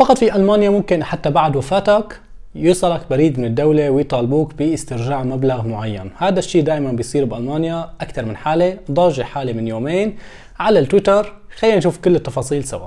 فقط في ألمانيا ممكن حتى بعد وفاتك يوصلك بريد من الدولة ويطالبوك باسترجاع مبلغ معين هذا الشيء دائما بيصير بألمانيا أكثر من حالة ضاجة حالة من يومين على التويتر خلينا نشوف كل التفاصيل سوا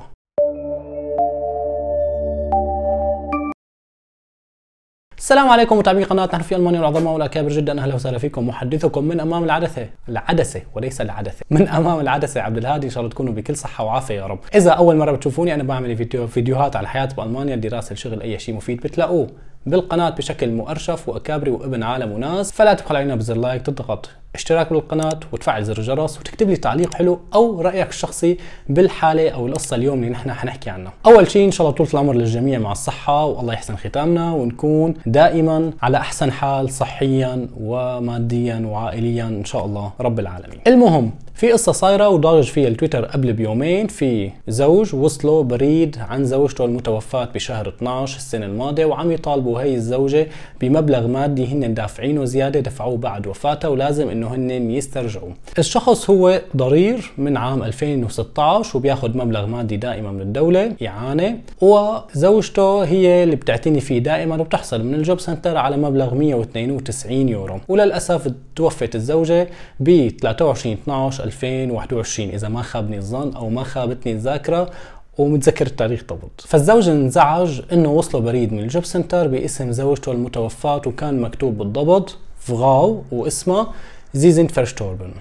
السلام عليكم متابعي قناة نحن في ألمانيا العظماء والأكابر جدا أهلا وسهلا فيكم محدثكم من أمام العدسة العدسة وليس العدسة من أمام العدسة عبد الهادي إن شاء الله تكونوا بكل صحة وعافية يا رب إذا أول مرة بتشوفوني أنا بعمل فيديو فيديوهات عن الحياة بألمانيا الدراسة الشغل أي شيء مفيد بتلاقوه بالقناة بشكل مؤرشف وأكابري وابن عالم وناس فلا تبخل علينا بزر لايك تضغط اشتراك بالقناة وتفعل زر الجرس وتكتب لي تعليق حلو أو رأيك الشخصي بالحالة أو القصة اليوم اللي نحن حنحكي عنها أول شيء إن شاء الله طولة العمر للجميع مع الصحة والله يحسن ختامنا ونكون دائما على أحسن حال صحيا وماديا وعائليا إن شاء الله رب العالمين المهم في قصة صايرة وضاجج فيها التويتر قبل بيومين في زوج وصله بريد عن زوجته المتوفاة بشهر 12 السنة الماضية وعم يطالبوا هي الزوجة بمبلغ مادي هن دافعينه زيادة دفعوه بعد وفاتها ولازم انه انه هن يسترجعوا الشخص هو ضرير من عام 2016 وبياخذ مبلغ مادي دائما من الدوله اعانه وزوجته هي اللي بتعتني فيه دائما وبتحصل من الجوب سنتر على مبلغ 192 يورو وللاسف توفت الزوجه ب 23 12 2021 اذا ما خابني الظن او ما خابتني الذاكره ومتذكر التاريخ بالضبط فالزوج انزعج انه وصله بريد من الجوب سنتر باسم زوجته المتوفاة وكان مكتوب بالضبط فغاو واسمها زي فرشتوربن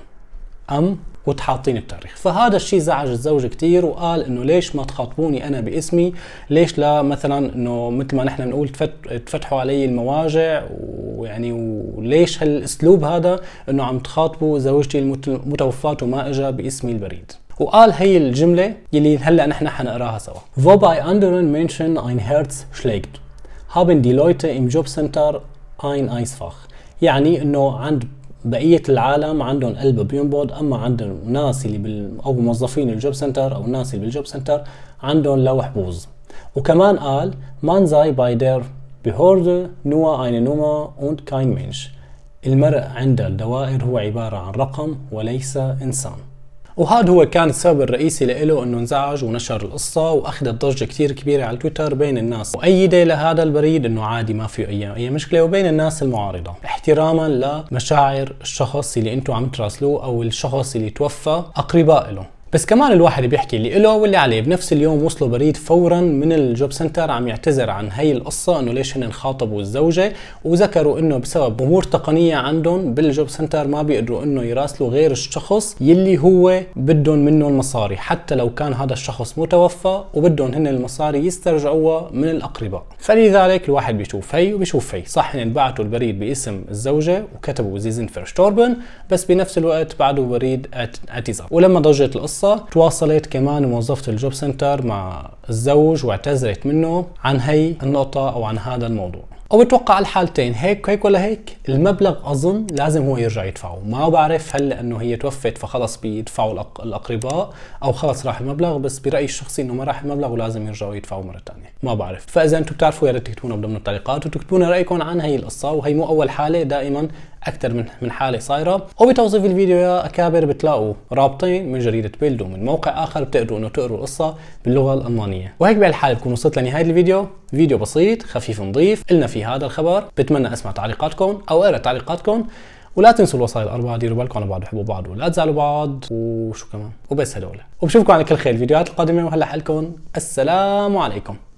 ام وتحاطين بتاريخ فهذا الشيء زعج الزوج كثير وقال انه ليش ما تخاطبوني انا باسمي ليش لا مثلا انه مثل ما نحن بنقول تفتحوا علي المواجع ويعني وليش هالاسلوب هذا انه عم تخاطبوا زوجتي المتوفاة وما اجا باسمي البريد وقال هي الجملة يلي هلا نحن حنقراها سوا. Wobei anderen Menschen ein Herz schlägt, haben die Leute im Jobcenter ein Eisfach. يعني انه عند بقيه العالم عندهم قلب بينبض اما عند الناس اللي بال او موظفين الجوب سنتر او الناس اللي بالجوب سنتر عندهم لوح بوز وكمان قال مان زاي باي دير بهورد نوا اين نوما اوند كاين منش المرء عند الدوائر هو عبارة عن رقم وليس إنسان وهذا هو كان السبب الرئيسي لإله انه انزعج ونشر القصه واخذت ضجه كثير كبيره على تويتر بين الناس مؤيده لهذا البريد انه عادي ما فيه اي اي مشكله وبين الناس المعارضه احتراما لمشاعر الشخص اللي انتم عم تراسلوه او الشخص اللي توفى اقرباء له بس كمان الواحد بيحكي اللي له واللي عليه بنفس اليوم وصلوا بريد فورا من الجوب سنتر عم يعتذر عن هي القصه انه ليش هن خاطبوا الزوجه وذكروا انه بسبب امور تقنيه عندهم بالجوب سنتر ما بيقدروا انه يراسلوا غير الشخص يلي هو بدهم منه المصاري حتى لو كان هذا الشخص متوفى وبدهم هن المصاري يسترجعوها من الاقرباء فلذلك الواحد بيشوف هي وبيشوف هي صح هن بعتوا البريد باسم الزوجه وكتبوا زيزن فيرشتوربن بس بنفس الوقت بعدوا بريد اعتذار ولما ضجت القصه القصة تواصلت كمان موظفة الجوب سنتر مع الزوج واعتذرت منه عن هي النقطة أو عن هذا الموضوع او بتوقع الحالتين هيك هيك ولا هيك المبلغ اظن لازم هو يرجع يدفعه ما بعرف هل لانه هي توفت فخلص بيدفعوا الاقرباء او خلص راح المبلغ بس برايي الشخصي انه ما راح المبلغ ولازم يرجعوا يدفعوا مره ثانيه ما بعرف فاذا انتم بتعرفوا يا ريت تكتبونا بضمن التعليقات وتكتبونا رايكم عن هي القصه وهي مو اول حاله دائما اكثر من من حاله صايره وبتوصيف الفيديو يا اكابر بتلاقوا رابطين من جريده بيلد ومن موقع اخر بتقدروا انه تقروا القصه باللغه الالمانيه وهيك بهالحاله بكون وصلت لنهايه الفيديو فيديو بسيط خفيف نظيف قلنا فيه هذا الخبر بتمنى اسمع تعليقاتكم او اقرا تعليقاتكم ولا تنسوا الوصايا الاربعه ديروا بالكم على بعض وحبوا بعض ولا تزعلوا بعض وشو كمان وبس هدول وبشوفكم على كل خير الفيديوهات القادمه وهلا حلكم السلام عليكم